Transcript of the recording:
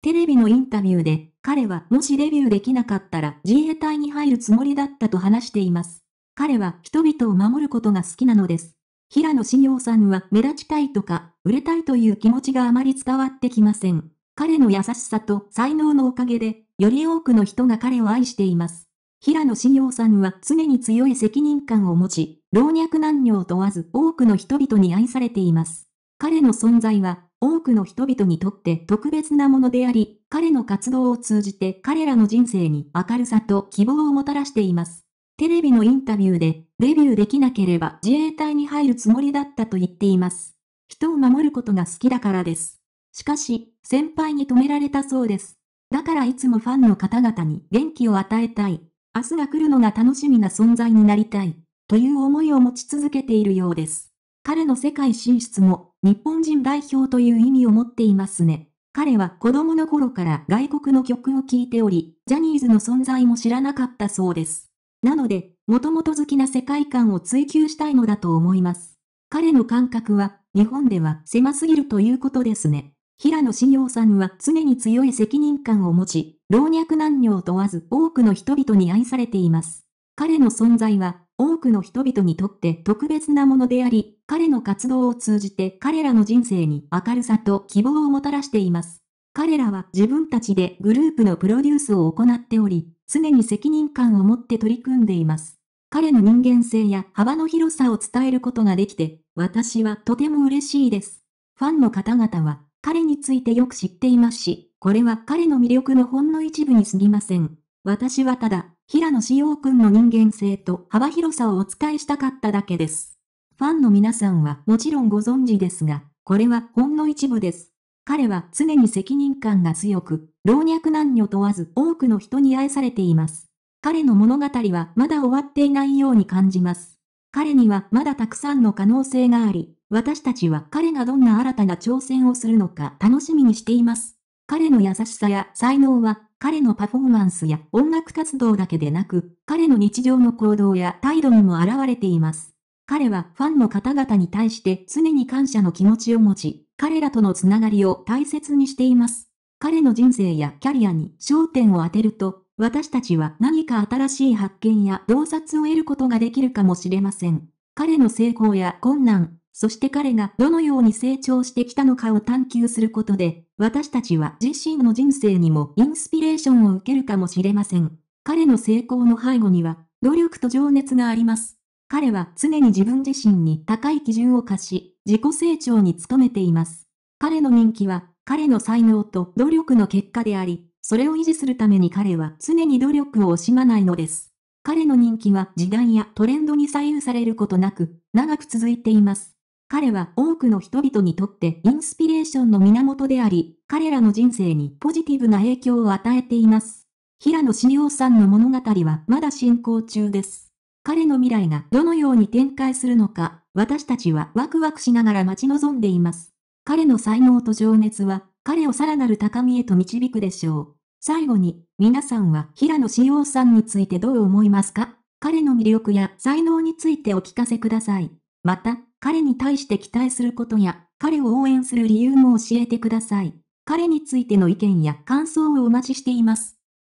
テレビのインタビューで、彼はもしデビューできなかったら自衛隊に入るつもりだったと話しています。彼は人々を守ることが好きなのです。平野志陽さんは目立ちたいとか、売れたいという気持ちがあまり伝わってきません。彼の優しさと才能のおかげで、より多くの人が彼を愛しています。平野志陽さんは常に強い責任感を持ち、老若男女を問わず多くの人々に愛されています。彼の存在は多くの人々にとって特別なものであり、彼の活動を通じて彼らの人生に明るさと希望をもたらしています。テレビのインタビューで、デビューできなければ自衛隊に入るつもりだったと言っています。人を守ることが好きだからです。しかし、先輩に止められたそうです。だからいつもファンの方々に元気を与えたい。明日が来るのが楽しみな存在になりたい。という思いを持ち続けているようです。彼の世界進出も日本人代表という意味を持っていますね。彼は子供の頃から外国の曲を聴いており、ジャニーズの存在も知らなかったそうです。なので、もともと好きな世界観を追求したいのだと思います。彼の感覚は、日本では狭すぎるということですね。平野志陽さんは常に強い責任感を持ち、老若男女を問わず多くの人々に愛されています。彼の存在は多くの人々にとって特別なものであり、彼の活動を通じて彼らの人生に明るさと希望をもたらしています。彼らは自分たちでグループのプロデュースを行っており、常に責任感を持って取り組んでいます。彼の人間性や幅の広さを伝えることができて、私はとても嬉しいです。ファンの方々は彼についてよく知っていますし、これは彼の魅力のほんの一部に過ぎません。私はただ平野紫耀くんの人間性と幅広さをお伝えしたかっただけです。ファンの皆さんはもちろんご存知ですが、これはほんの一部です。彼は常に責任感が強く、老若男女問わず多くの人に愛されています。彼の物語はまだ終わっていないように感じます。彼にはまだたくさんの可能性があり、私たちは彼がどんな新たな挑戦をするのか楽しみにしています。彼の優しさや才能は、彼のパフォーマンスや音楽活動だけでなく、彼の日常の行動や態度にも現れています。彼はファンの方々に対して常に感謝の気持ちを持ち、彼らとのつながりを大切にしています。彼の人生やキャリアに焦点を当てると、私たちは何か新しい発見や洞察を得ることができるかもしれません。彼の成功や困難、そして彼がどのように成長してきたのかを探求することで、私たちは自身の人生にもインスピレーションを受けるかもしれません。彼の成功の背後には、努力と情熱があります。彼は常に自分自身に高い基準を課し、自己成長に努めています。彼の人気は、彼の才能と努力の結果であり、それを維持するために彼は常に努力を惜しまないのです。彼の人気は時代やトレンドに左右されることなく、長く続いています。彼は多くの人々にとってインスピレーションの源であり、彼らの人生にポジティブな影響を与えています。平野志陽さんの物語はまだ進行中です。彼の未来がどのように展開するのか、私たちはワクワクしながら待ち望んでいます。彼の才能と情熱は、彼をさらなる高みへと導くでしょう。最後に、皆さんは平野志陽さんについてどう思いますか彼の魅力や才能についてお聞かせください。また、彼に対して期待することや、彼を応援する理由も教えてください。彼についての意見や感想をお待ちしています。